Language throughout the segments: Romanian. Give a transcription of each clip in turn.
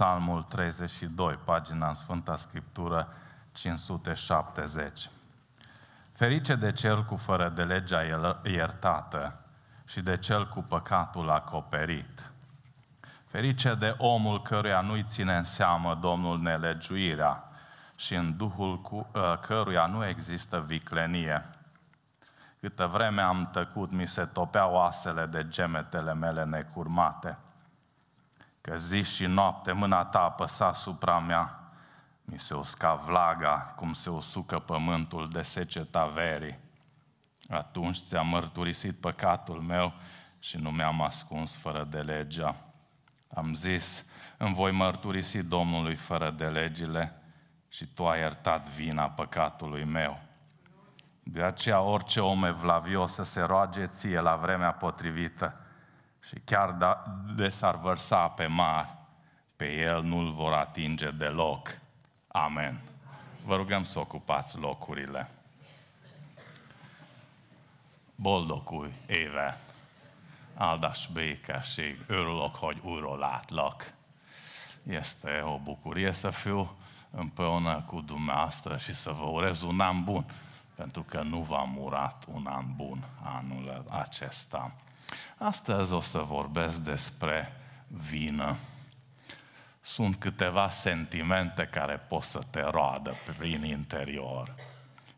Psalmul 32, pagina în Sfânta Scriptură 570. Ferice de cel cu fără de legea iertată și de cel cu păcatul acoperit. Ferice de omul căruia nu-i ține în seamă Domnul nelegiuirea și în duhul cu, ă, căruia nu există viclenie. Câtă vreme am tăcut, mi se topeau oasele de gemetele mele necurmate – că zi și noapte mâna ta apăsa supra mea, mi se usca vlaga cum se usucă pământul de seceta verii. Atunci ți-am mărturisit păcatul meu și nu mi-am ascuns fără de legea. Am zis, îmi voi mărturisi Domnului fără de legile și tu ai iertat vina păcatului meu. De aceea orice om evlavios să se roage ție la vremea potrivită, și chiar da, de s-ar vărsa pe mar, pe el nu-l vor atinge deloc. Amen. Vă rugăm să ocupați locurile. Boldogulj, éve! aldas békesség, örülök, hogy újra látlak. Este o bucurie să fiu împreună cu dumneavoastră și să vă urez un an bun, pentru că nu v-am urat un an bun anul acesta. Astăzi o să vorbesc despre vină. Sunt câteva sentimente care pot să te roadă prin interior.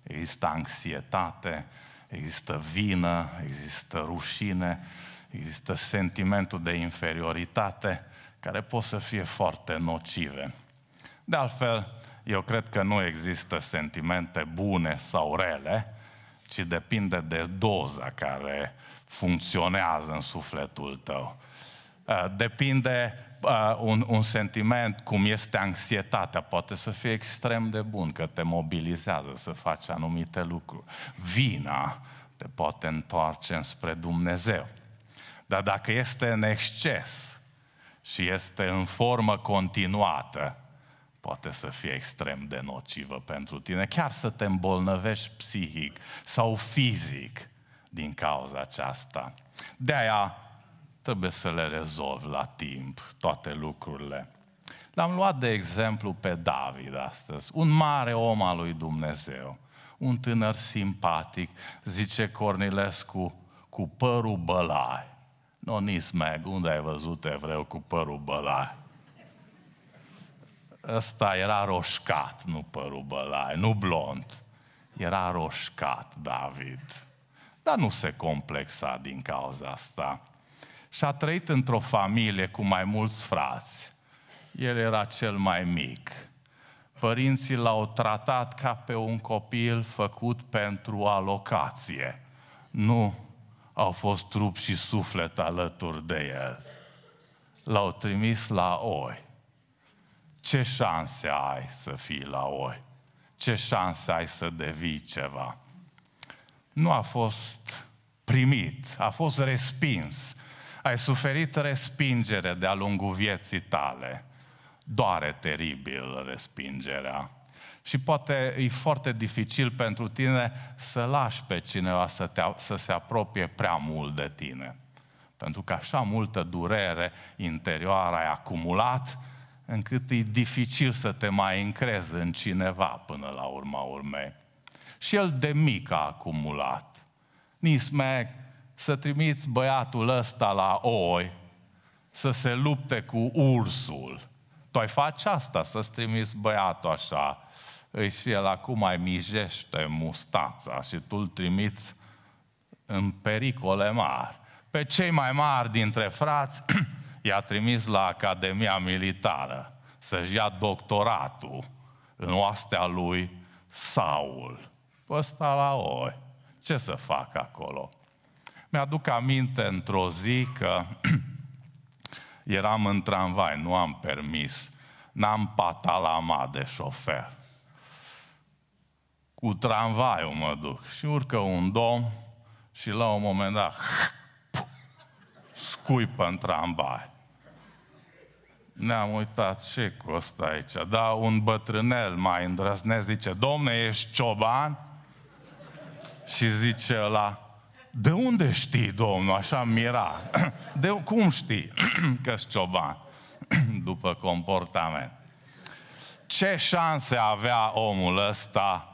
Există anxietate, există vină, există rușine, există sentimentul de inferioritate, care pot să fie foarte nocive. De altfel, eu cred că nu există sentimente bune sau rele, ci depinde de doza care funcționează în sufletul tău. Uh, depinde uh, un, un sentiment cum este anxietatea, poate să fie extrem de bun, că te mobilizează să faci anumite lucruri. Vina te poate întoarce înspre Dumnezeu. Dar dacă este în exces și este în formă continuată, poate să fie extrem de nocivă pentru tine, chiar să te îmbolnăvești psihic sau fizic din cauza aceasta. De aia trebuie să le rezolv la timp toate lucrurile. L-am luat de exemplu pe David astăzi, un mare om al lui Dumnezeu, un tânăr simpatic, zice Cornilescu, cu părul bălai. No, Nismeg, unde ai văzut evreu cu părul bălai? Ăsta era roșcat, nu părul bălai, nu blond. Era roșcat, David dar nu se complexa din cauza asta. Și a trăit într-o familie cu mai mulți frați. El era cel mai mic. Părinții l-au tratat ca pe un copil făcut pentru alocație. Nu au fost trup și suflet alături de el. L-au trimis la oi. Ce șanse ai să fii la oi? Ce șanse ai să devii ceva? nu a fost primit, a fost respins. Ai suferit respingere de-a lungul vieții tale. Doare teribil respingerea. Și poate e foarte dificil pentru tine să lași pe cineva să, te, să se apropie prea mult de tine. Pentru că așa multă durere interioară ai acumulat, încât e dificil să te mai încrezi în cineva până la urma urmei. Și el de mic a acumulat. Nismec, să trimiți băiatul ăsta la oi să se lupte cu ursul. Tu ai face asta, să-ți trimiți băiatul așa. Îi și el acum mai mijește mustața și tu îl trimiți în pericole mari. Pe cei mai mari dintre frați i-a trimis la Academia Militară să-și ia doctoratul în oastea lui Saul ăsta la oi. Ce să fac acolo? Mi-aduc aminte într-o zi că eram în tramvai, nu am permis, n-am patalama de șofer. Cu tramvaiul mă duc și urcă un domn și la un moment dat scuipă în tramvai. Ne-am uitat ce costă aici, dar un bătrânel mai îndrăznesc zice, domne, ești cioban? Și zice la de unde știi, domnul? Așa mira. De cum știi că ești cioban? După comportament. Ce șanse avea omul ăsta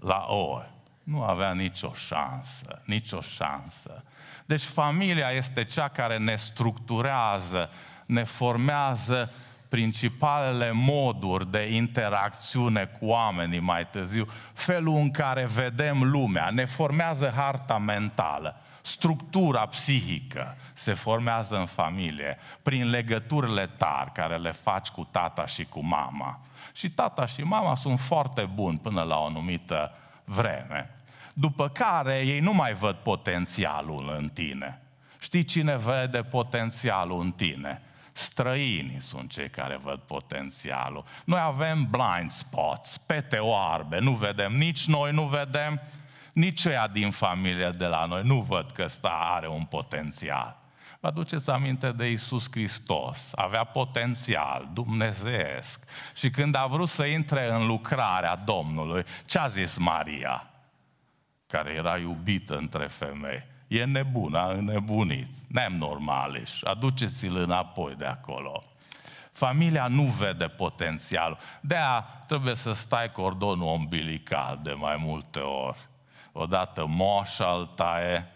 la ouă? Nu avea nicio șansă, nicio șansă. Deci familia este cea care ne structurează, ne formează principalele moduri de interacțiune cu oamenii mai târziu, felul în care vedem lumea, ne formează harta mentală, structura psihică se formează în familie prin legăturile tari care le faci cu tata și cu mama. Și tata și mama sunt foarte buni până la o anumită vreme. După care ei nu mai văd potențialul în tine. Știi cine vede potențialul în tine? Străinii sunt cei care văd potențialul. Noi avem blind spots, pete oarbe, nu vedem, nici noi nu vedem, nici ea din familie de la noi nu văd că ăsta are un potențial. Vă aduceți aminte de Isus Hristos, avea potențial dumnezeesc și când a vrut să intre în lucrarea Domnului, ce a zis Maria, care era iubită între femei? e nebun, a înnebunit, nem normaliș, aduceți-l înapoi de acolo. Familia nu vede potențialul. de a trebuie să stai cordonul umbilical de mai multe ori. Odată moșa îl taie,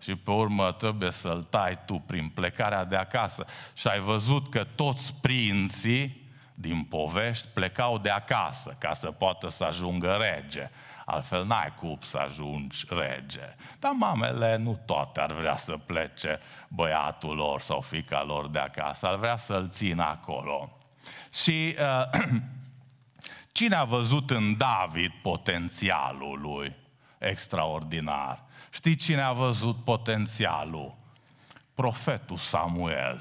și pe urmă trebuie să-l tai tu prin plecarea de acasă. Și ai văzut că toți prinții din povești plecau de acasă ca să poată să ajungă rege altfel n-ai cup să ajungi rege. Dar mamele nu toate ar vrea să plece băiatul lor sau fica lor de acasă, ar vrea să-l țină acolo. Și uh, cine a văzut în David potențialul lui extraordinar? Știi cine a văzut potențialul? Profetul Samuel.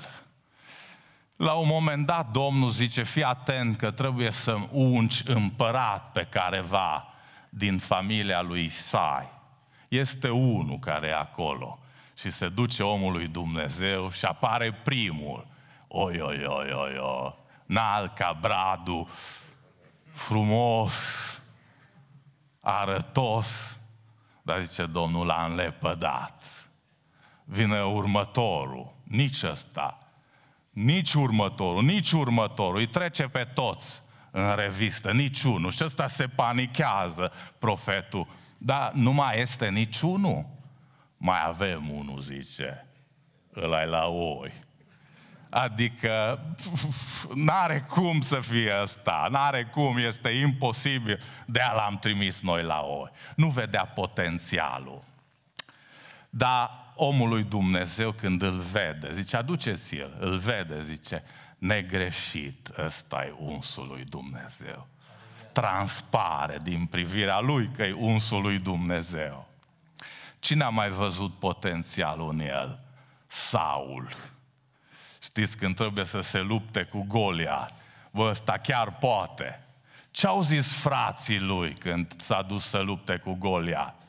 La un moment dat Domnul zice, fii atent că trebuie să unci împărat pe careva din familia lui Isai. Este unul care e acolo și se duce omului Dumnezeu și apare primul. Oi, oi, oi, oi, oi, Nalca, Bradu, frumos, arătos, dar zice Domnul, l-a înlepădat. Vine următorul, nici ăsta, nici următorul, nici următorul, îi trece pe toți în revistă, niciunul. Și ăsta se panichează, profetul. Dar nu mai este niciunul. Mai avem unul, zice, îl ai la oi. Adică n-are cum să fie ăsta, n-are cum, este imposibil, de a l-am trimis noi la oi. Nu vedea potențialul. Dar omului Dumnezeu când îl vede, zice, aduceți-l, îl vede, zice, negreșit, ăsta e unsul lui Dumnezeu. Transpare din privirea lui că e unsul lui Dumnezeu. Cine a mai văzut potențialul în el? Saul. Știți când trebuie să se lupte cu Goliat. Bă, ăsta chiar poate. Ce au zis frații lui când s-a dus să lupte cu Goliat?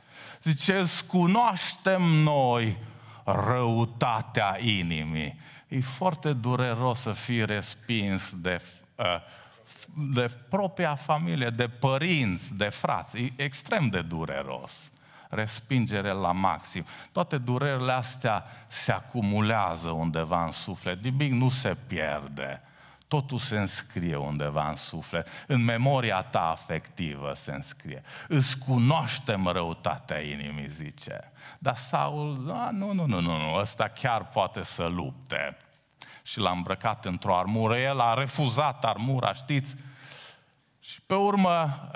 Zice, cunoaștem noi răutatea inimii E foarte dureros să fii respins de, uh, de propria familie, de părinți, de frați. E extrem de dureros. Respingere la maxim. Toate durerile astea se acumulează undeva în suflet. Nimic nu se pierde. Totul se înscrie undeva în suflet, în memoria ta afectivă se înscrie. Îți cunoaștem răutatea inimii, zice. Dar Saul, a, nu, nu, nu, nu, nu, ăsta chiar poate să lupte. Și l-a îmbrăcat într-o armură, el a refuzat armura, știți? Și pe urmă,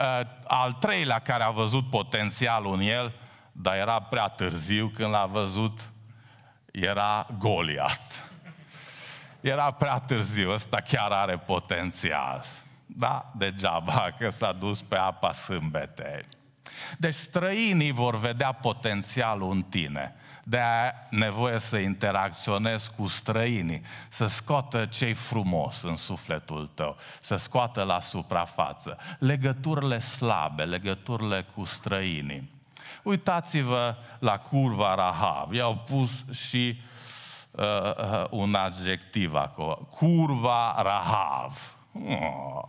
al treilea care a văzut potențialul în el, dar era prea târziu când l-a văzut, era Goliat era prea târziu, ăsta chiar are potențial. Da, degeaba că s-a dus pe apa sâmbetei. Deci străinii vor vedea potențialul în tine. De aia nevoie să interacționezi cu străinii, să scoată ce frumos în sufletul tău, să scoată la suprafață legăturile slabe, legăturile cu străinii. Uitați-vă la curva Rahav. I-au pus și Uh, uh, un adjectiv acolo. Curva Rahav. Oh.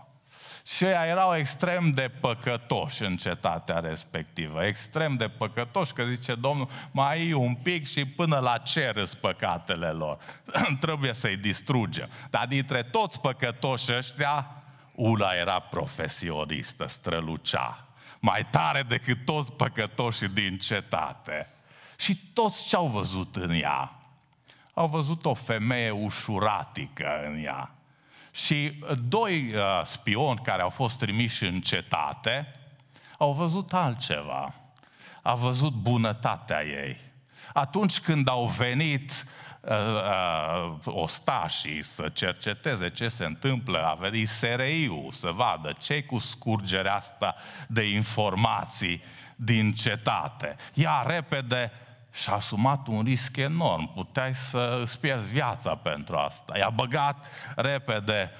Și ei erau extrem de păcătoși în cetatea respectivă, extrem de păcătoși, că zice Domnul, mai e un pic și până la cer îs păcatele lor. Trebuie să-i distrugem. Dar dintre toți păcătoși ăștia, ula era profesionistă, strălucea, mai tare decât toți păcătoșii din cetate. Și toți ce-au văzut în ea, au văzut o femeie ușuratică în ea. Și uh, doi uh, spioni care au fost trimiși în cetate au văzut altceva. Au văzut bunătatea ei. Atunci când au venit uh, uh, ostașii să cerceteze ce se întâmplă, a venit SRI-ul să vadă ce cu scurgerea asta de informații din cetate. Ea repede și-a asumat un risc enorm. Puteai să îți pierzi viața pentru asta. I-a băgat repede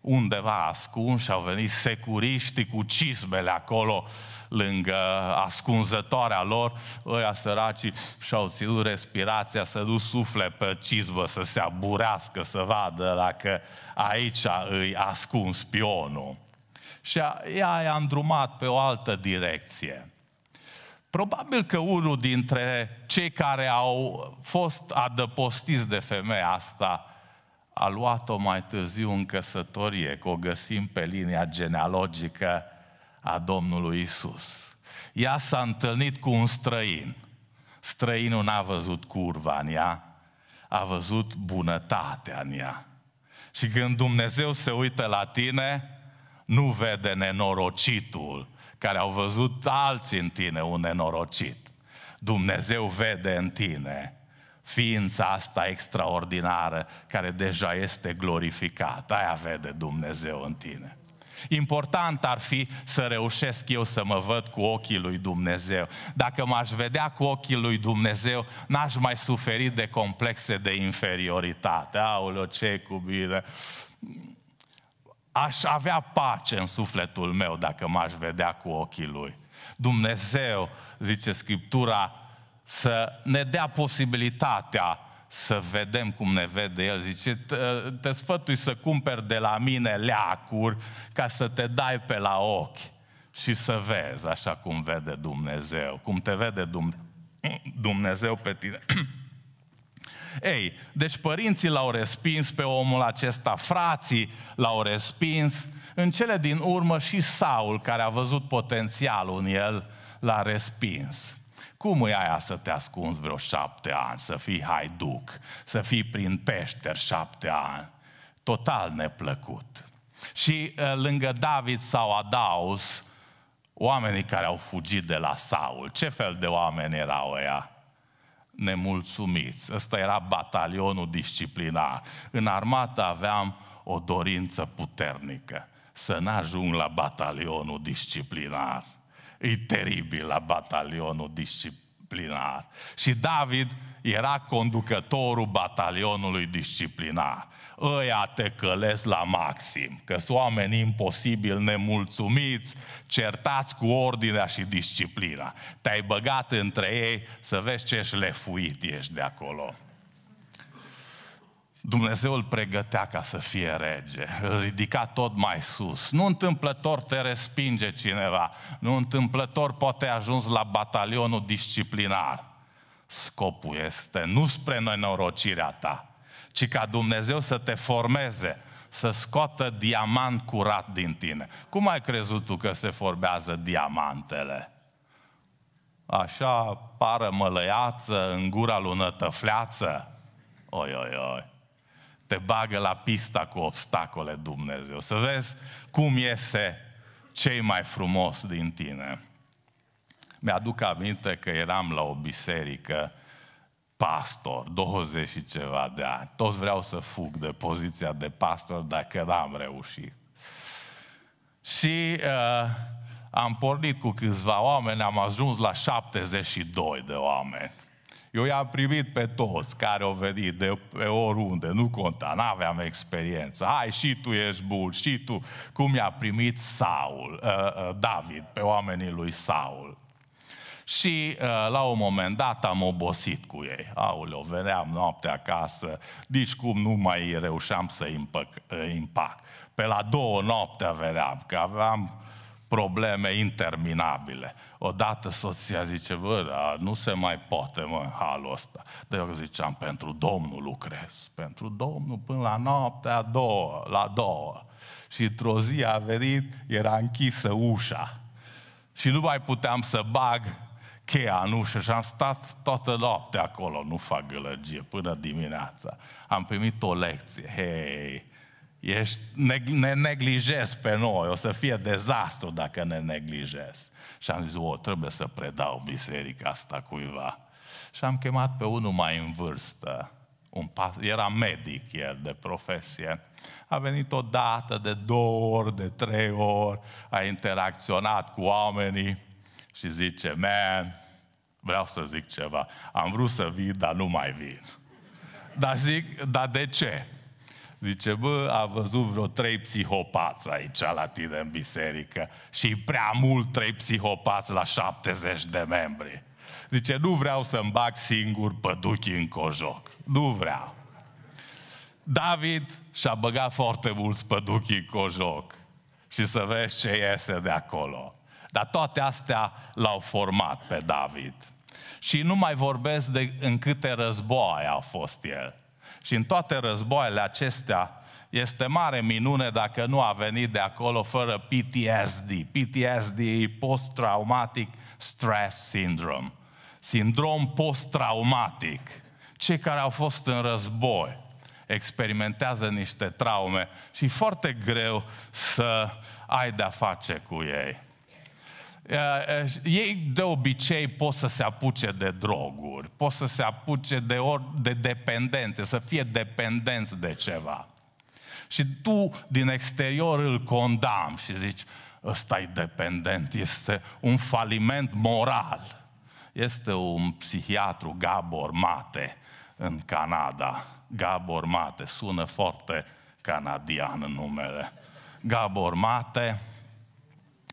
undeva ascuns și au venit securiștii cu cismele acolo lângă ascunzătoarea lor, ăia săracii și-au ținut respirația să nu sufle pe cizmă, să se aburească, să vadă dacă aici îi ascuns pionul. Și ea i-a îndrumat pe o altă direcție. Probabil că unul dintre cei care au fost adăpostiți de femeia asta a luat-o mai târziu în căsătorie, că o găsim pe linia genealogică a Domnului Isus. Ea s-a întâlnit cu un străin. Străinul n-a văzut curva în ea, a văzut bunătatea în ea. Și când Dumnezeu se uită la tine, nu vede nenorocitul, care au văzut alții în tine un nenorocit. Dumnezeu vede în tine ființa asta extraordinară care deja este glorificată. Aia vede Dumnezeu în tine. Important ar fi să reușesc eu să mă văd cu ochii lui Dumnezeu. Dacă m-aș vedea cu ochii lui Dumnezeu, n-aș mai suferi de complexe de inferioritate. Aoleu, ce cu bine! aș avea pace în sufletul meu dacă m-aș vedea cu ochii lui. Dumnezeu, zice Scriptura, să ne dea posibilitatea să vedem cum ne vede El. Zice, te sfătui să cumperi de la mine leacuri ca să te dai pe la ochi și să vezi așa cum vede Dumnezeu, cum te vede Dumnezeu pe tine. Ei, deci părinții l-au respins pe omul acesta, frații l-au respins. În cele din urmă și Saul, care a văzut potențialul în el, l-a respins. Cum e aia să te ascunzi vreo șapte ani, să fii haiduc, să fii prin peșteri șapte ani? Total neplăcut. Și eh, lângă David sau Adaus, oamenii care au fugit de la Saul, ce fel de oameni erau ea? nemulțumiți. Ăsta era batalionul disciplinar. În armată aveam o dorință puternică să n-ajung la batalionul disciplinar. E teribil la batalionul disciplinar disciplinar. Și David era conducătorul batalionului disciplinar. Ăia te căles la maxim, că sunt oameni imposibil nemulțumiți, certați cu ordinea și disciplina. Te-ai băgat între ei să vezi ce șlefuit ești de acolo. Dumnezeu îl pregătea ca să fie rege, îl ridica tot mai sus. Nu întâmplător te respinge cineva, nu întâmplător poate ajuns la batalionul disciplinar. Scopul este nu spre noi norocirea ta, ci ca Dumnezeu să te formeze, să scoată diamant curat din tine. Cum ai crezut tu că se formează diamantele? Așa, pară mălăiață, în gura lunătăfleață? Oi, oi, oi te bagă la pista cu obstacole Dumnezeu. Să vezi cum iese cei mai frumos din tine. Mi-aduc aminte că eram la o biserică pastor, 20 și ceva de ani. Toți vreau să fug de poziția de pastor, dacă n-am reușit. Și uh, am pornit cu câțiva oameni, am ajuns la 72 de oameni. Eu i-am primit pe toți care au venit de pe oriunde, nu conta, n-aveam experiență. Hai, și tu ești bun, și tu. Cum i-a primit Saul, uh, uh, David, pe oamenii lui Saul. Și uh, la un moment dat am obosit cu ei. Aoleu, veneam noaptea acasă, nici cum nu mai reușeam să îi uh, împac. Pe la două noaptea veneam, că aveam probleme interminabile. Odată soția zice, bă, da, nu se mai poate, mă, în halul ăsta. Dar eu ziceam, pentru Domnul lucrez, pentru Domnul, până la noaptea a doua, la două. Și într-o zi a venit, era închisă ușa. Și nu mai puteam să bag cheia în ușă și am stat toată noaptea acolo, nu fac gălăgie, până dimineața. Am primit o lecție, hei, ești, ne, ne neglijez pe noi, o să fie dezastru dacă ne neglijez. Și am zis, o, trebuie să predau biserica asta cuiva. Și am chemat pe unul mai în vârstă, un pas, era medic el de profesie. A venit o dată, de două ori, de trei ori, a interacționat cu oamenii și zice, man, vreau să zic ceva, am vrut să vin, dar nu mai vin. Dar zic, dar de ce? Zice, bă, a văzut vreo trei psihopați aici la tine în biserică și prea mult trei psihopați la 70 de membri. Zice, nu vreau să-mi bag singur păduchii în cojoc. Nu vreau. David și-a băgat foarte mult păduchii în cojoc și să vezi ce iese de acolo. Dar toate astea l-au format pe David. Și nu mai vorbesc de în câte războaie a fost el. Și în toate războaiele acestea, este mare minune dacă nu a venit de acolo fără PTSD. PTSD e post-traumatic stress syndrome. Sindrom post-traumatic. Cei care au fost în război experimentează niște traume și foarte greu să ai de-a face cu ei. Eh, eh, ei de obicei pot să se apuce de droguri, pot să se apuce de, or, de dependențe, să fie dependenți de ceva. Și tu din exterior îl condamn și zici, ăsta e dependent, este un faliment moral. Este un psihiatru, Gabor Mate, în Canada. Gabor Mate, sună foarte canadian numele. Gabor Mate,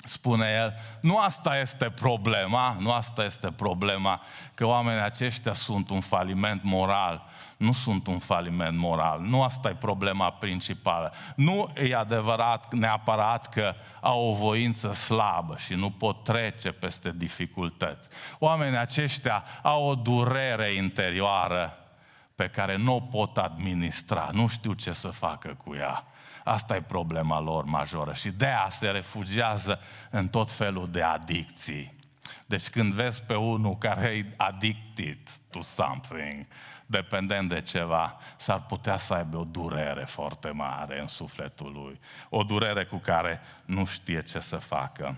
spune el, nu asta este problema, nu asta este problema, că oamenii aceștia sunt un faliment moral, nu sunt un faliment moral, nu asta e problema principală. Nu e adevărat neapărat că au o voință slabă și nu pot trece peste dificultăți. Oamenii aceștia au o durere interioară pe care nu o pot administra, nu știu ce să facă cu ea Asta e problema lor majoră și de aia se refugiază în tot felul de adicții. Deci când vezi pe unul care e addicted to something, dependent de ceva, s-ar putea să aibă o durere foarte mare în sufletul lui. O durere cu care nu știe ce să facă.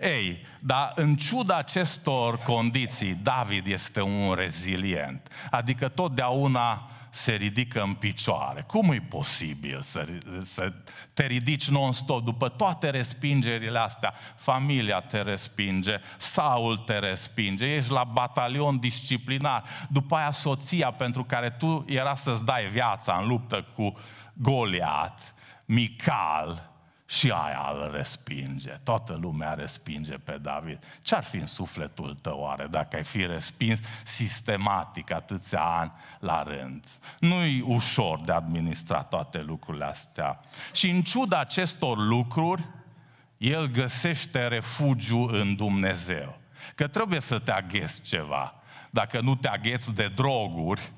Ei, dar în ciuda acestor condiții, David este un rezilient. Adică totdeauna se ridică în picioare. Cum e posibil să, să te ridici non-stop după toate respingerile astea? Familia te respinge, Saul te respinge, ești la batalion disciplinar, după aia soția pentru care tu era să-ți dai viața în luptă cu Goliat, Mical, și aia îl respinge. Toată lumea respinge pe David. Ce-ar fi în sufletul tău oare dacă ai fi respins sistematic atâția ani la rând? Nu-i ușor de administrat toate lucrurile astea. Și în ciuda acestor lucruri, el găsește refugiu în Dumnezeu. Că trebuie să te agheți ceva. Dacă nu te agheți de droguri,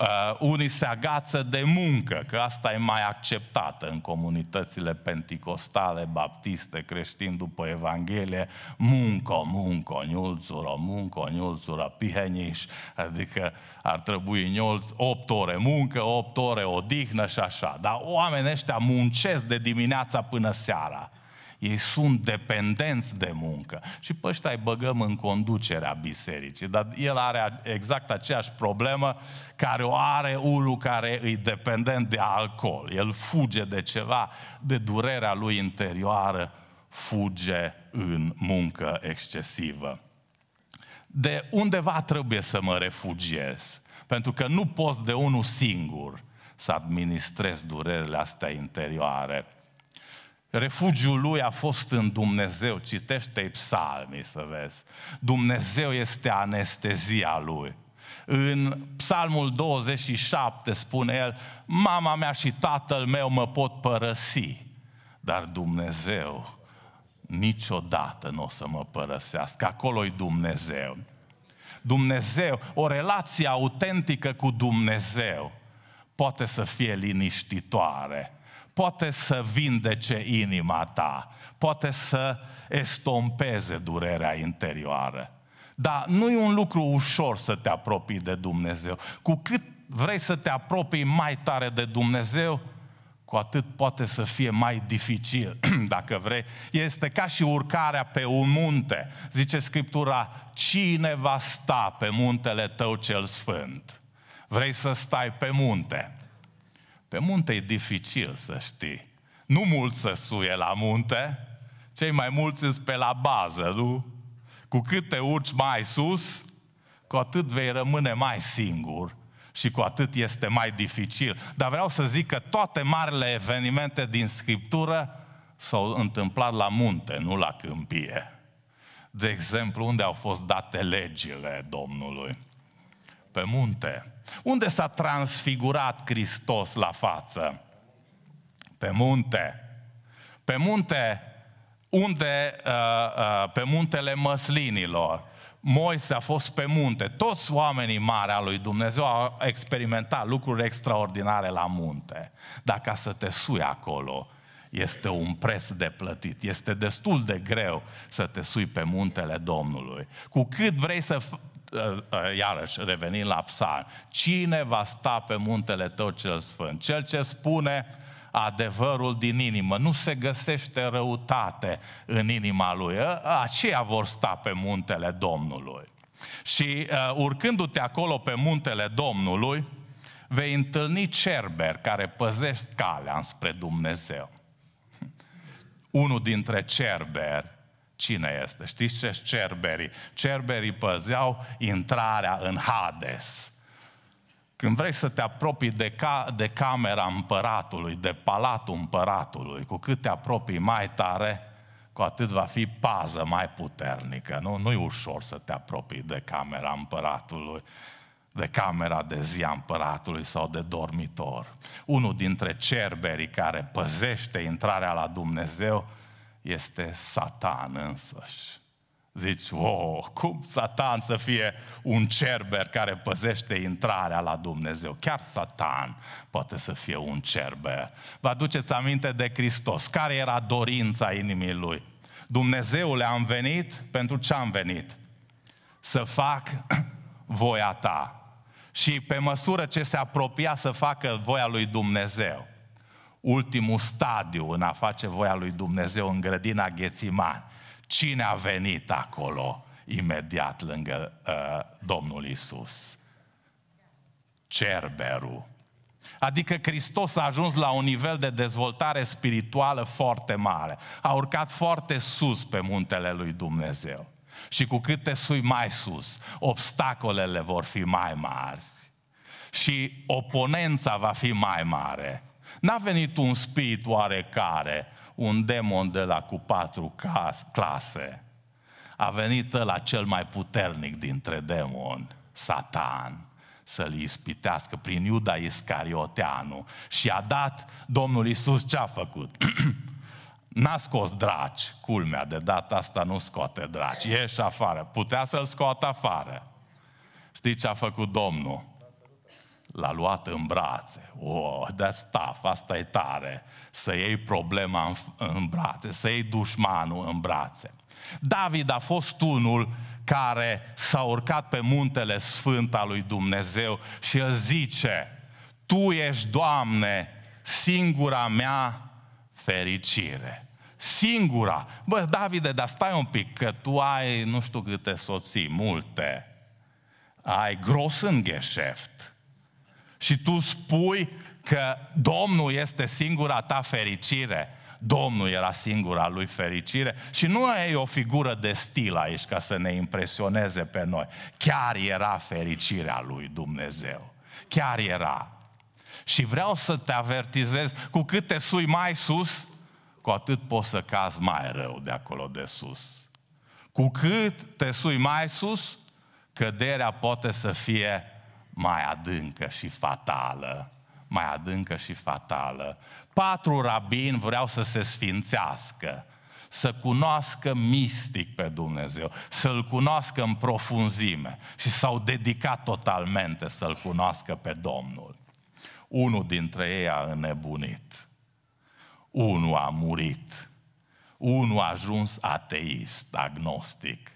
Uh, unii se agață de muncă, că asta e mai acceptată în comunitățile penticostale, baptiste, creștini după Evanghelie. Munco, munco, niulțură, munco, niulțură, piheniș, adică ar trebui niulț, 8 ore muncă, 8 ore odihnă și așa. Dar oamenii ăștia muncesc de dimineața până seara ei sunt dependenți de muncă. Și pe ăștia îi băgăm în conducerea bisericii, dar el are exact aceeași problemă care o are ulu care e dependent de alcool. El fuge de ceva, de durerea lui interioară, fuge în muncă excesivă. De undeva trebuie să mă refugiez, pentru că nu poți de unul singur să administrezi durerile astea interioare. Refugiul lui a fost în Dumnezeu. Citește-i psalmii să vezi. Dumnezeu este anestezia lui. În psalmul 27 spune el, mama mea și tatăl meu mă pot părăsi, dar Dumnezeu niciodată nu o să mă părăsească. acolo e Dumnezeu. Dumnezeu, o relație autentică cu Dumnezeu poate să fie liniștitoare poate să vindece inima ta, poate să estompeze durerea interioară. Dar nu e un lucru ușor să te apropii de Dumnezeu. Cu cât vrei să te apropii mai tare de Dumnezeu, cu atât poate să fie mai dificil, dacă vrei. Este ca și urcarea pe un munte. Zice Scriptura, cine va sta pe muntele tău cel sfânt? Vrei să stai pe munte, pe munte e dificil să știi. Nu mulți să suie la munte, cei mai mulți sunt pe la bază, nu? Cu cât te urci mai sus, cu atât vei rămâne mai singur și cu atât este mai dificil. Dar vreau să zic că toate marile evenimente din Scriptură s-au întâmplat la munte, nu la câmpie. De exemplu, unde au fost date legile Domnului? Pe munte. Unde s-a transfigurat Hristos la față? Pe munte. Pe munte unde uh, uh, pe muntele măslinilor. Moise a fost pe munte. Toți oamenii mari al lui Dumnezeu au experimentat lucruri extraordinare la munte. Dacă să te sui acolo, este un preț de plătit. Este destul de greu să te sui pe muntele Domnului. Cu cât vrei să Uh, uh, iarăși reveni la psalm, cine va sta pe muntele tău cel sfânt? Cel ce spune adevărul din inimă, nu se găsește răutate în inima lui, uh, aceia vor sta pe muntele Domnului. Și uh, urcându-te acolo pe muntele Domnului, vei întâlni cerberi care păzesc calea înspre Dumnezeu. Unul dintre cerberi cine este. Știți ce cerberii? Cerberii păzeau intrarea în Hades. Când vrei să te apropii de, ca, de camera împăratului, de palatul împăratului, cu cât te apropii mai tare, cu atât va fi pază mai puternică. Nu? Nu-i ușor să te apropii de camera împăratului, de camera de zi a împăratului sau de dormitor. Unul dintre cerberii care păzește intrarea la Dumnezeu este Satan însăși. Zici, oh, cum Satan să fie un cerber care păzește intrarea la Dumnezeu? Chiar Satan poate să fie un cerber. Vă aduceți aminte de Hristos. Care era dorința inimii lui? Dumnezeule, am venit pentru ce am venit? Să fac voia ta. Și pe măsură ce se apropia să facă voia lui Dumnezeu, ultimul stadiu în a face voia lui Dumnezeu în grădina Ghețiman. Cine a venit acolo imediat lângă uh, Domnul Isus? Cerberul. Adică Hristos a ajuns la un nivel de dezvoltare spirituală foarte mare. A urcat foarte sus pe muntele lui Dumnezeu. Și cu cât te sui mai sus, obstacolele vor fi mai mari. Și oponența va fi mai mare. N-a venit un spirit oarecare, un demon de la cu patru clase. A venit la cel mai puternic dintre demoni, Satan să-l ispitească prin Iuda Iscarioteanu. Și a dat Domnul Isus ce a făcut? N-a scos draci, culmea, de data asta nu scoate draci, ieși afară. Putea să-l scoată afară. Știi ce a făcut Domnul? l-a luat în brațe. O, oh, de asta, asta e tare, să iei problema în, în brațe, să iei dușmanul în brațe. David a fost unul care s-a urcat pe muntele sfânt al lui Dumnezeu și îl zice, Tu ești, Doamne, singura mea fericire. Singura. Bă, Davide, dar stai un pic, că tu ai nu știu câte soții, multe. Ai gros în gheșeft și tu spui că Domnul este singura ta fericire. Domnul era singura lui fericire și nu e o figură de stil aici ca să ne impresioneze pe noi. Chiar era fericirea lui Dumnezeu. Chiar era. Și vreau să te avertizez, cu cât te sui mai sus, cu atât poți să cazi mai rău de acolo de sus. Cu cât te sui mai sus, căderea poate să fie mai adâncă și fatală. Mai adâncă și fatală. Patru rabini vreau să se sfințească, să cunoască mistic pe Dumnezeu, să-L cunoască în profunzime și s-au dedicat totalmente să-L cunoască pe Domnul. Unul dintre ei a înnebunit, unul a murit, unul a ajuns ateist, agnostic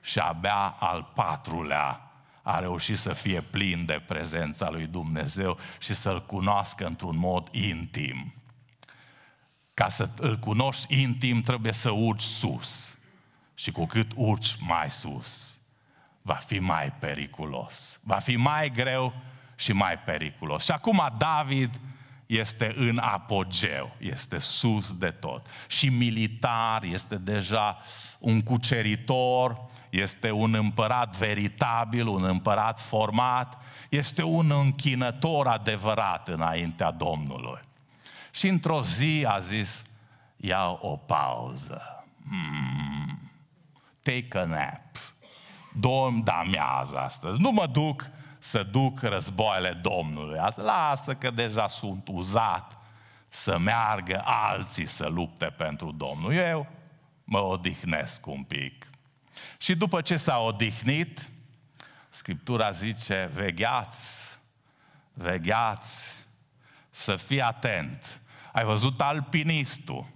și abia al patrulea a reușit să fie plin de prezența lui Dumnezeu și să-L cunoască într-un mod intim. Ca să îl cunoști intim, trebuie să urci sus. Și cu cât urci mai sus, va fi mai periculos. Va fi mai greu și mai periculos. Și acum David este în apogeu, este sus de tot. Și militar, este deja un cuceritor, este un împărat veritabil, un împărat format, este un închinător adevărat înaintea Domnului. Și într-o zi a zis, ia o pauză. Hmm. Take a nap. Domn, da, miază astăzi. Nu mă duc să duc războaiele Domnului. Lasă că deja sunt uzat să meargă alții să lupte pentru Domnul. Eu mă odihnesc un pic. Și după ce s-a odihnit, Scriptura zice, vegheați, vegheați, să fii atent. Ai văzut alpinistul.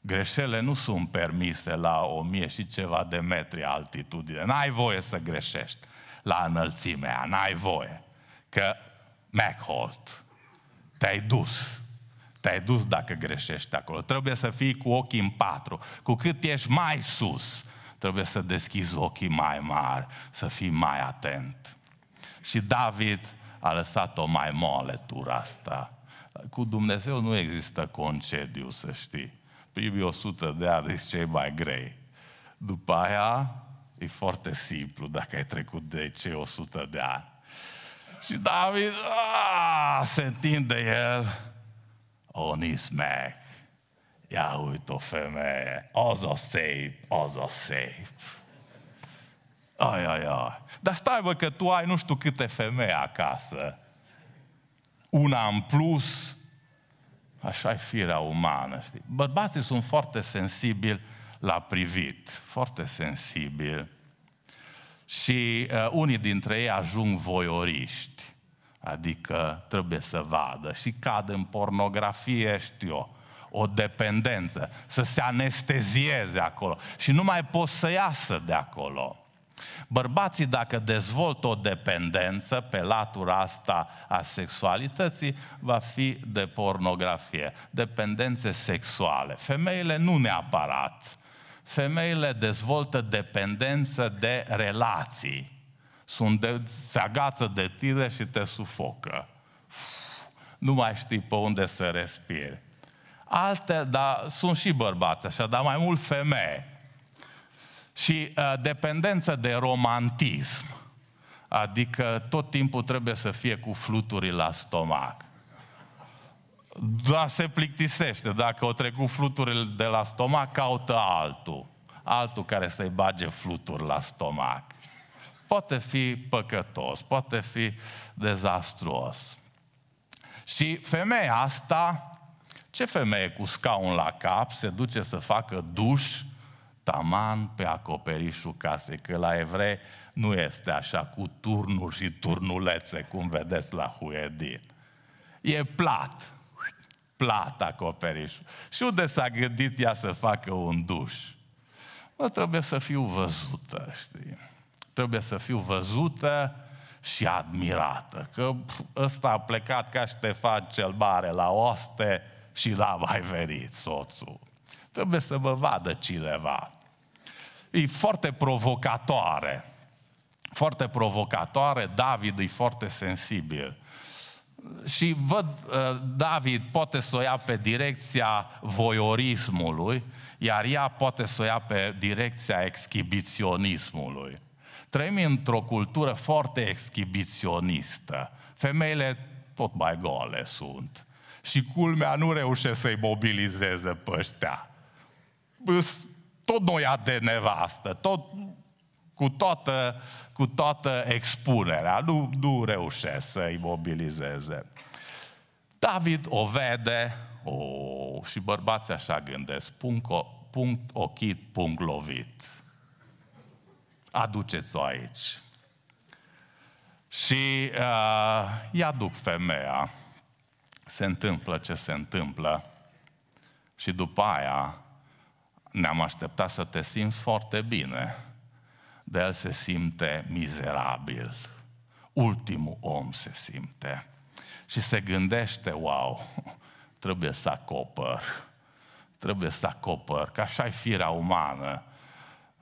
Greșele nu sunt permise la o mie și ceva de metri altitudine. N-ai voie să greșești la înălțimea, n-ai voie. Că MacHolt, te-ai dus. Te-ai dus dacă greșești acolo. Trebuie să fii cu ochii în patru. Cu cât ești mai sus, trebuie să deschizi ochii mai mari, să fii mai atent. Și David a lăsat-o mai moale tura asta. Cu Dumnezeu nu există concediu, să știi. Primii 100 de ani sunt deci cei mai grei. După aia e foarte simplu dacă ai trecut de cei 100 de ani. Și David a, se întinde el Onismec. Ia uite o femeie, az a szép, az a szép. Ai, ai, ai. Dar stai bă că tu ai nu știu câte femei acasă. Una în plus, așa e firea umană. Știi? Bărbații sunt foarte sensibili la privit, foarte sensibili. Și uh, eh, unii dintre ei ajung voioriști, adică eh, trebuie să vadă și cad în pornografie, știu eu, o dependență, să se anestezieze acolo și nu mai poți să iasă de acolo. Bărbații, dacă dezvoltă o dependență pe latura asta a sexualității, va fi de pornografie, dependențe sexuale. Femeile nu neapărat. Femeile dezvoltă dependență de relații. Sunt de, se agață de tine și te sufocă. Uf, nu mai știi pe unde să respiri. Alte, dar sunt și bărbați așa, dar mai mult femeie. Și uh, dependență de romantism. Adică tot timpul trebuie să fie cu fluturi la stomac. Doar se plictisește. Dacă o trecut fluturile de la stomac, caută altul. Altul care să-i bage fluturi la stomac. Poate fi păcătos, poate fi dezastruos. Și femeia asta ce femeie cu scaun la cap se duce să facă duș taman pe acoperișul casei? Că la evrei nu este așa cu turnuri și turnulețe, cum vedeți la Huedin. E plat, plat acoperișul. Și unde s-a gândit ea să facă un duș? Bă, trebuie să fiu văzută, știi? Trebuie să fiu văzută și admirată. Că ăsta a plecat ca faci cel Mare la oste, și l-a mai venit soțul. Trebuie să mă vadă cineva. E foarte provocatoare. Foarte provocatoare, David e foarte sensibil. Și văd, uh, David poate să o ia pe direcția voiorismului, iar ea poate să o ia pe direcția exhibiționismului. Trăim într-o cultură foarte exhibiționistă. Femeile tot mai goale sunt. Și culmea nu reușesc să-i mobilizeze pe ăștia. Tot noia de nevastă, tot cu toată, cu toată expunerea. Nu, nu reușesc să-i mobilizeze. David o vede, o, și bărbații așa gândesc, punct, punct ochit, punct lovit. Aduceți-o aici. Și uh, i-aduc femeia se întâmplă ce se întâmplă și după aia ne-am așteptat să te simți foarte bine. De el se simte mizerabil. Ultimul om se simte. Și se gândește, wow, trebuie să acopăr. Trebuie să acopăr, că așa e firea umană.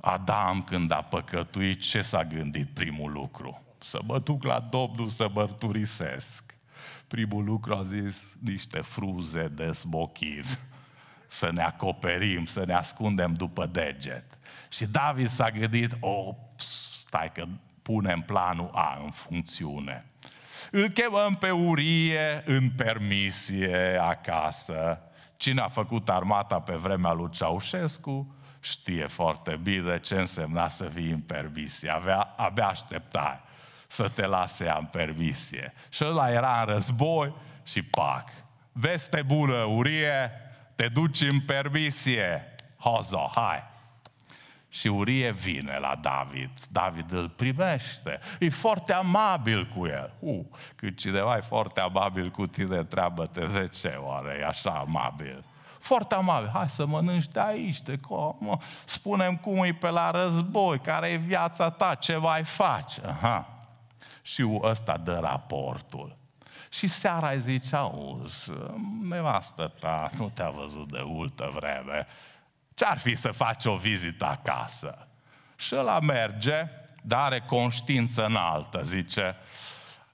Adam, când a păcătuit, ce s-a gândit primul lucru? Să mă duc la Domnul să mărturisesc. Primul lucru a zis niște fruze de smochin să ne acoperim, să ne ascundem după deget. Și David s-a gândit, oh, stai că punem planul A în funcțiune. Îl chemăm pe Urie în permisie acasă. Cine a făcut armata pe vremea lui Ceaușescu știe foarte bine ce însemna să vii în permisie. Avea, abia așteptai să te lase în permisie. Și ăla era în război și pac. Veste bună, Urie, te duci în permisie. Hozo, hai! Și Urie vine la David. David îl primește. E foarte amabil cu el. U, uh, când cineva e foarte amabil cu tine, treabă te de ce oare e așa amabil. Foarte amabil. Hai să mănânci de aici, de cum. Spunem cum e pe la război, care e viața ta, ce mai faci. Aha și ăsta dă raportul. Și seara îi zice, auzi, nevastă ta, nu te-a văzut de multă vreme, ce-ar fi să faci o vizită acasă? Și ăla merge, dar are conștiință înaltă, zice,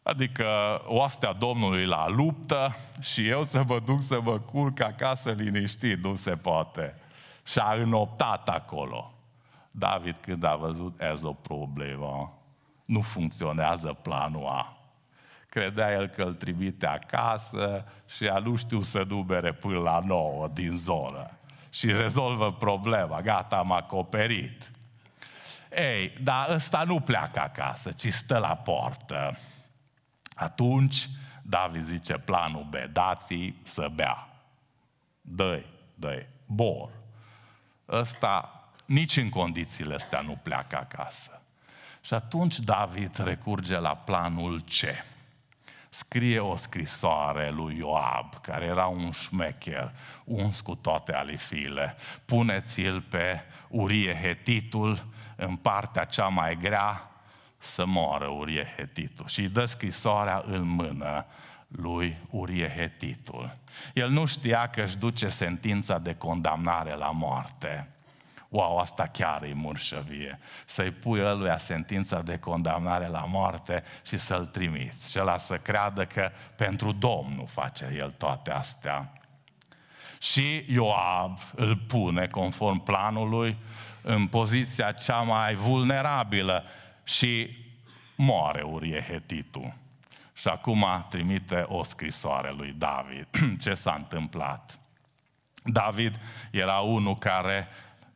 adică oastea Domnului la luptă și eu să mă duc să mă culc acasă liniștit, nu se poate. Și a înoptat acolo. David când a văzut, ez o problemă, nu funcționează planul A. Credea el că îl trimite acasă și a nu știu să dubere până la nouă din zonă. Și rezolvă problema, gata, am acoperit. Ei, dar ăsta nu pleacă acasă, ci stă la portă. Atunci, David zice, planul B, dați să bea. Dă-i, dă bor. Ăsta nici în condițiile astea nu pleacă acasă. Și atunci David recurge la planul C. Scrie o scrisoare lui Ioab, care era un șmecher, uns cu toate alifile. Puneți-l pe Urie Hetitul în partea cea mai grea să moară Urie Hetitul. Și dă scrisoarea în mână lui Urie Hetitul. El nu știa că își duce sentința de condamnare la moarte wow, asta chiar e murșăvie. Să-i pui ăluia sentința de condamnare la moarte și să-l trimiți. Și ăla să creadă că pentru Domnul face el toate astea. Și Ioab îl pune, conform planului, în poziția cea mai vulnerabilă și moare Urie Și acum trimite o scrisoare lui David. Ce s-a întâmplat? David era unul care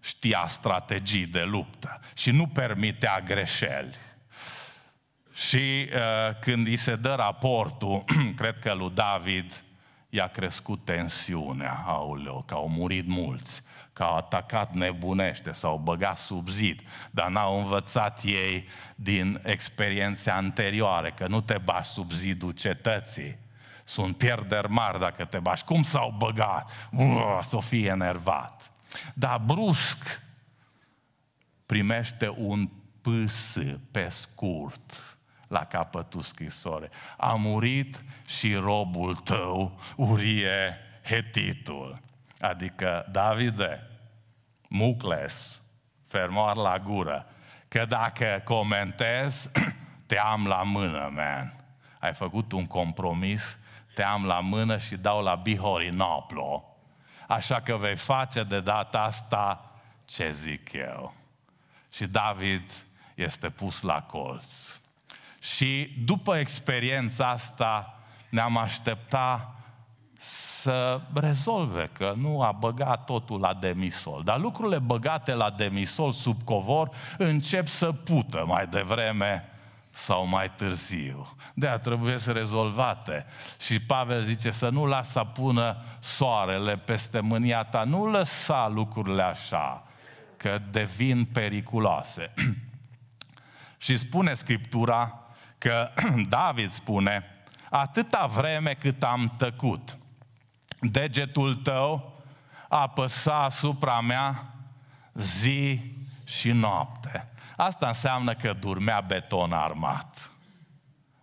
știa strategii de luptă și nu permitea greșeli. Și uh, când îi se dă raportul, cred că lui David i-a crescut tensiunea, aoleu, că au murit mulți, că au atacat nebunește, s-au băgat sub zid, dar n-au învățat ei din experiențe anterioare, că nu te bași sub zidul cetății, sunt pierderi mari dacă te bași. Cum s-au băgat? să s-o fie enervat. Dar brusc primește un pâs pe scurt la capătul scrisoare. A murit și robul tău, Urie Hetitul. Adică, Davide, Mucles, fermoar la gură, că dacă comentez, te am la mână, man. Ai făcut un compromis, te am la mână și dau la Bihorinoplo așa că vei face de data asta ce zic eu. Și David este pus la colț. Și după experiența asta ne-am aștepta să rezolve, că nu a băgat totul la demisol. Dar lucrurile băgate la demisol, sub covor, încep să pută mai devreme sau mai târziu. de a trebuie să rezolvate. Și Pavel zice să nu lasă să pună soarele peste mânia ta. Nu lăsa lucrurile așa, că devin periculoase. și spune Scriptura că David spune, atâta vreme cât am tăcut, degetul tău apăsa asupra mea zi și noapte. Asta înseamnă că durmea beton armat.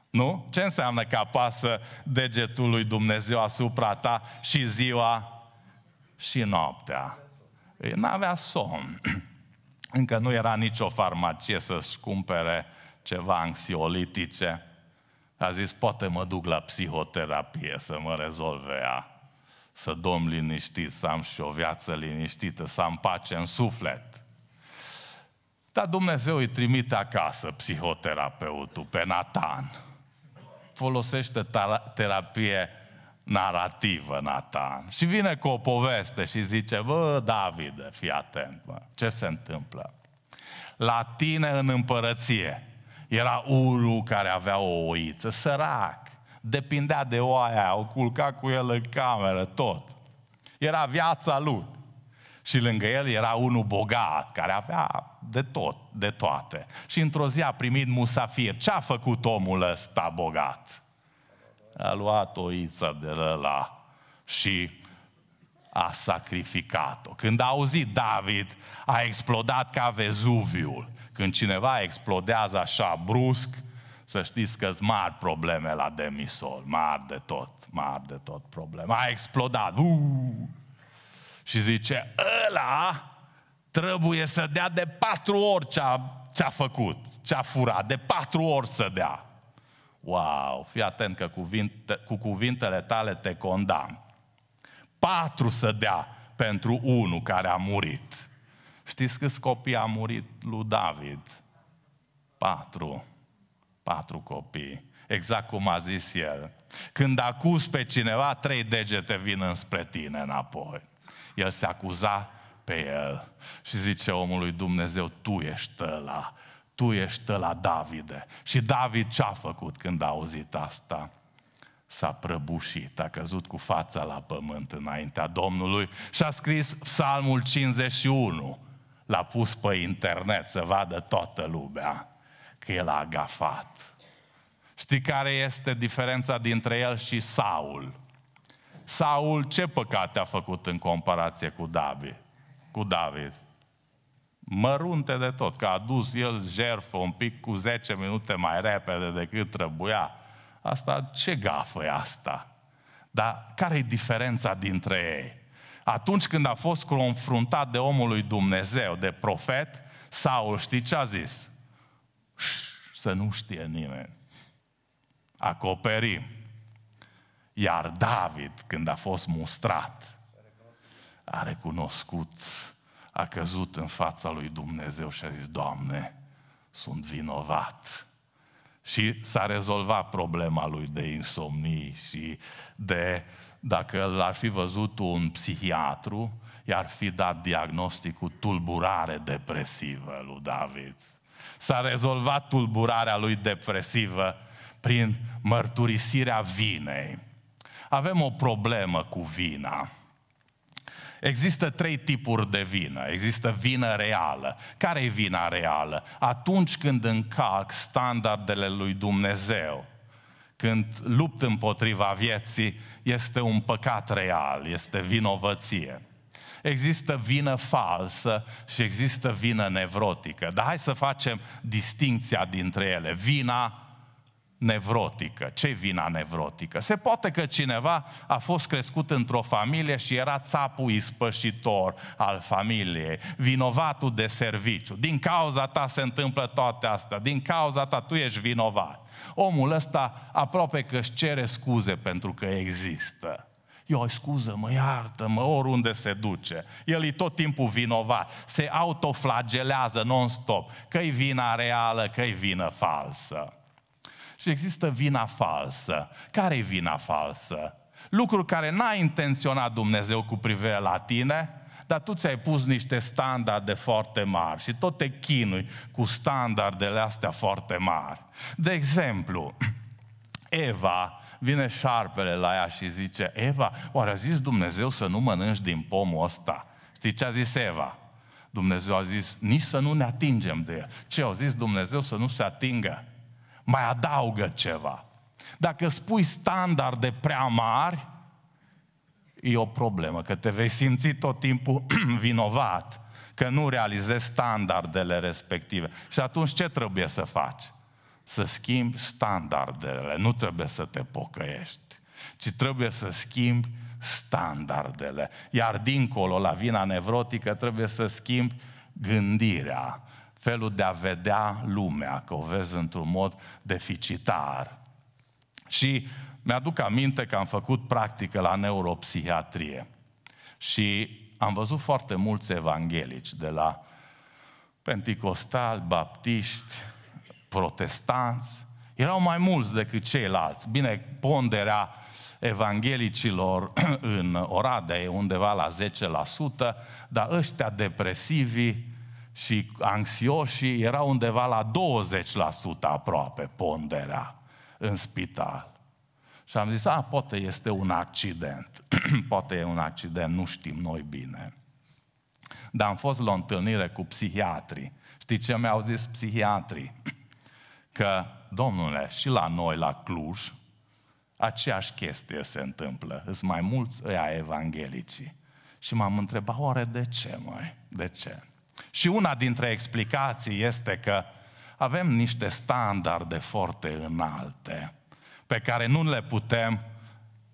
Nu? Ce înseamnă că apasă degetul lui Dumnezeu asupra ta și ziua și noaptea? N-avea somn. Încă nu era nicio farmacie să-și cumpere ceva anxiolitice. A zis, poate mă duc la psihoterapie să mă rezolve ea. Să dorm liniștit, să am și o viață liniștită, să am pace în suflet. Dar Dumnezeu îi trimite acasă psihoterapeutul pe Nathan. Folosește terapie narrativă, Nathan. Și vine cu o poveste și zice, Vă, David, fii atent, mă. ce se întâmplă? La tine în împărăție era uru care avea o oiță, sărac, depindea de oaia, o culca cu el în cameră, tot. Era viața lui. Și lângă el era unul bogat, care avea de tot, de toate. Și într-o zi a primit musafir. Ce a făcut omul ăsta bogat? A luat o iță de la și a sacrificat-o. Când a auzit David, a explodat ca Vezuviul. Când cineva explodează așa brusc, să știți că sunt mari probleme la demisol, mari de tot, mari de tot probleme. A explodat, Uuuh! și zice, ăla trebuie să dea de patru ori ce a, ce a făcut, ce a furat, de patru ori să dea. Wow, fii atent că cuvinte, cu cuvintele tale te condamn. Patru să dea pentru unul care a murit. Știți câți copii a murit lui David? Patru. Patru copii. Exact cum a zis el. Când acuz pe cineva, trei degete vin înspre tine înapoi el se acuza pe el și zice omului Dumnezeu, tu ești ăla, tu ești ăla Davide. Și David ce-a făcut când a auzit asta? S-a prăbușit, a căzut cu fața la pământ înaintea Domnului și a scris Psalmul 51. L-a pus pe internet să vadă toată lumea că el a agafat. Știi care este diferența dintre el și Saul? Saul ce păcate a făcut în comparație cu David? Cu David. Mărunte de tot, că a dus el jerfă un pic cu 10 minute mai repede decât trebuia. Asta, ce gafă e asta? Dar care e diferența dintre ei? Atunci când a fost confruntat de omul lui Dumnezeu, de profet, Saul știi ce a zis? Să nu știe nimeni. Acoperim. Iar David, când a fost mustrat, a recunoscut, a căzut în fața lui Dumnezeu și a zis, Doamne, sunt vinovat. Și s-a rezolvat problema lui de insomnii și de, dacă l-ar fi văzut un psihiatru, i-ar fi dat diagnosticul tulburare depresivă lui David. S-a rezolvat tulburarea lui depresivă prin mărturisirea vinei avem o problemă cu vina. Există trei tipuri de vină. Există vină reală. Care e vina reală? Atunci când încalc standardele lui Dumnezeu, când lupt împotriva vieții, este un păcat real, este vinovăție. Există vină falsă și există vină nevrotică. Dar hai să facem distinția dintre ele. Vina nevrotică. Ce vina nevrotică? Se poate că cineva a fost crescut într-o familie și era țapul ispășitor al familiei, vinovatul de serviciu. Din cauza ta se întâmplă toate astea, din cauza ta tu ești vinovat. Omul ăsta aproape că își cere scuze pentru că există. Eu, scuză, mă iartă, mă, oriunde se duce. El e tot timpul vinovat. Se autoflagelează non-stop. Că-i vina reală, că-i vină falsă. Și există vina falsă. Care e vina falsă? Lucruri care n-a intenționat Dumnezeu cu privire la tine, dar tu ți-ai pus niște standarde foarte mari și tot te chinui cu standardele astea foarte mari. De exemplu, Eva vine șarpele la ea și zice, Eva, oare a zis Dumnezeu să nu mănânci din pomul ăsta? Știi ce a zis Eva? Dumnezeu a zis, nici să nu ne atingem de el. Ce a zis Dumnezeu să nu se atingă? mai adaugă ceva. Dacă spui standarde prea mari, e o problemă, că te vei simți tot timpul vinovat că nu realizezi standardele respective. Și atunci ce trebuie să faci? Să schimbi standardele, nu trebuie să te pocăiești, ci trebuie să schimbi standardele. Iar dincolo, la vina nevrotică, trebuie să schimbi gândirea felul de a vedea lumea, că o vezi într-un mod deficitar. Și mi-aduc aminte că am făcut practică la neuropsihiatrie și am văzut foarte mulți evanghelici de la penticostali, baptiști, protestanți, erau mai mulți decât ceilalți. Bine, ponderea evanghelicilor în Oradea e undeva la 10%, dar ăștia depresivi și anxioși și era undeva la 20% aproape ponderea în spital. Și am zis, a, poate este un accident, poate e un accident, nu știm noi bine. Dar am fost la o întâlnire cu psihiatrii. Știi ce mi-au zis psihiatrii? Că, domnule, și la noi, la Cluj, aceeași chestie se întâmplă. Sunt mai mulți ăia evanghelicii. Și m-am întrebat, oare de ce, măi? De ce? Și una dintre explicații este că avem niște standarde foarte înalte pe care nu le putem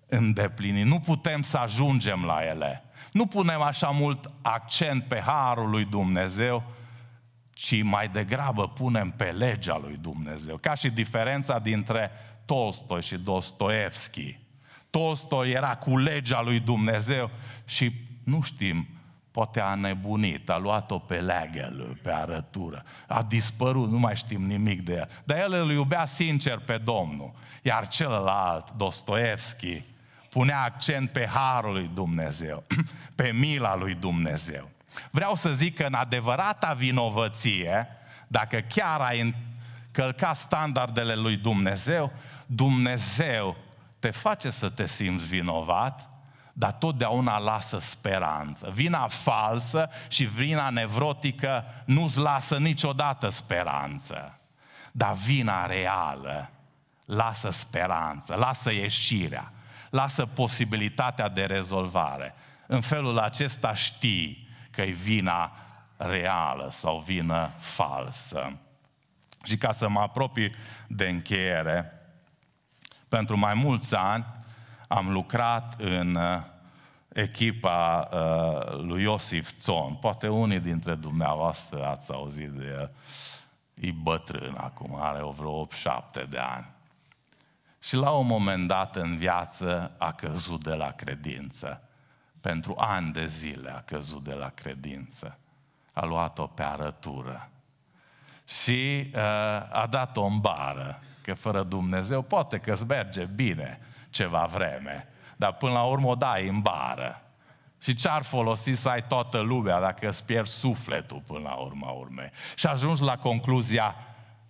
îndeplini, nu putem să ajungem la ele. Nu punem așa mult accent pe harul lui Dumnezeu, ci mai degrabă punem pe legea lui Dumnezeu. Ca și diferența dintre Tolstoi și Dostoevski. Tolstoi era cu legea lui Dumnezeu și nu știm Poate a nebunit, a luat-o pe leagăl, pe arătură. A dispărut, nu mai știm nimic de el. Dar el îl iubea sincer pe Domnul. Iar celălalt, Dostoevski, punea accent pe harul lui Dumnezeu, pe mila lui Dumnezeu. Vreau să zic că în adevărata vinovăție, dacă chiar ai călca standardele lui Dumnezeu, Dumnezeu te face să te simți vinovat, dar totdeauna lasă speranță. Vina falsă și vina nevrotică nu-ți lasă niciodată speranță, dar vina reală lasă speranță, lasă ieșirea, lasă posibilitatea de rezolvare. În felul acesta știi că e vina reală sau vină falsă. Și ca să mă apropii de încheiere, pentru mai mulți ani am lucrat în uh, echipa uh, lui Iosif Țon. Poate unii dintre dumneavoastră ați auzit de el. Uh, e bătrân acum, are o vreo 8-7 de ani. Și la un moment dat în viață a căzut de la credință. Pentru ani de zile a căzut de la credință. A luat-o pe arătură. Și uh, a dat-o în bară, că fără Dumnezeu poate că-ți merge bine, ceva vreme. Dar până la urmă o dai în bară. Și ce-ar folosi să ai toată lumea dacă îți pierzi sufletul până la urma urme? Și ajuns la concluzia,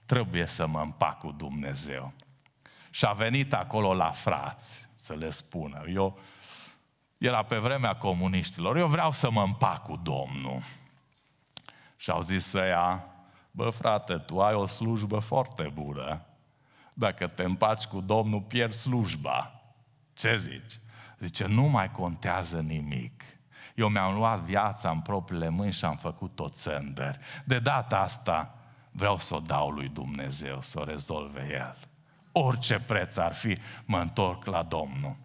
trebuie să mă împac cu Dumnezeu. Și a venit acolo la frați să le spună, eu, era pe vremea comuniștilor, eu vreau să mă împac cu Domnul. Și au zis să ia, bă frate, tu ai o slujbă foarte bună. Dacă te împaci cu Domnul, pierzi slujba. Ce zici? Zice, nu mai contează nimic. Eu mi-am luat viața în propriile mâini și am făcut tot țândări. De data asta vreau să o dau lui Dumnezeu, să o rezolve El. Orice preț ar fi, mă întorc la Domnul.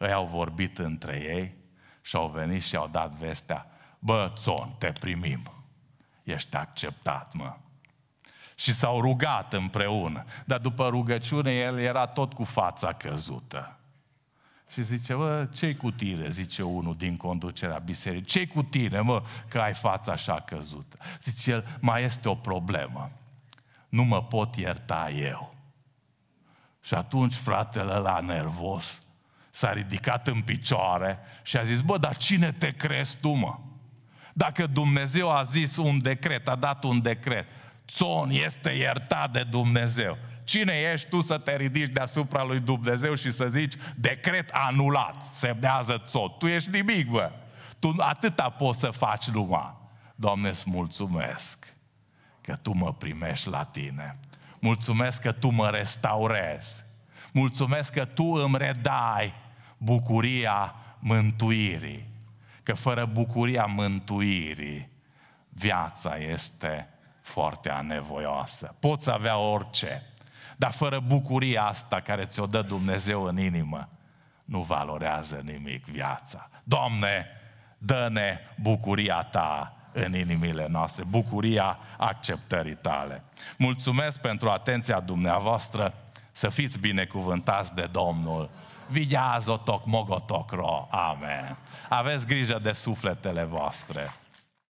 Ei au vorbit între ei și au venit și au dat vestea, bă, Țon, te primim, ești acceptat, mă. Și s-au rugat împreună, dar după rugăciune el era tot cu fața căzută. Și zice, bă, ce cu tine, zice unul din conducerea bisericii, ce cu tine, mă, că ai fața așa căzută? Zice el, mai este o problemă, nu mă pot ierta eu. Și atunci fratele la nervos s-a ridicat în picioare și a zis, bă, dar cine te crezi tu, mă? Dacă Dumnezeu a zis un decret, a dat un decret, Țon este iertat de Dumnezeu. Cine ești tu să te ridici deasupra lui Dumnezeu și să zici, decret anulat, semnează tot. Tu ești nimic, bă. Tu atâta poți să faci numai. Doamne, îți mulțumesc că Tu mă primești la Tine. Mulțumesc că Tu mă restaurezi. Mulțumesc că Tu îmi redai bucuria mântuirii. Că fără bucuria mântuirii, viața este foarte anevoioasă. Poți avea orice, dar fără bucuria asta care ți-o dă Dumnezeu în inimă, nu valorează nimic viața. Doamne, dă-ne bucuria Ta în inimile noastre, bucuria acceptării tale. Mulțumesc pentru atenția dumneavoastră, să fiți binecuvântați de Domnul. Vigează-o toc, Amen. Aveți grijă de sufletele voastre.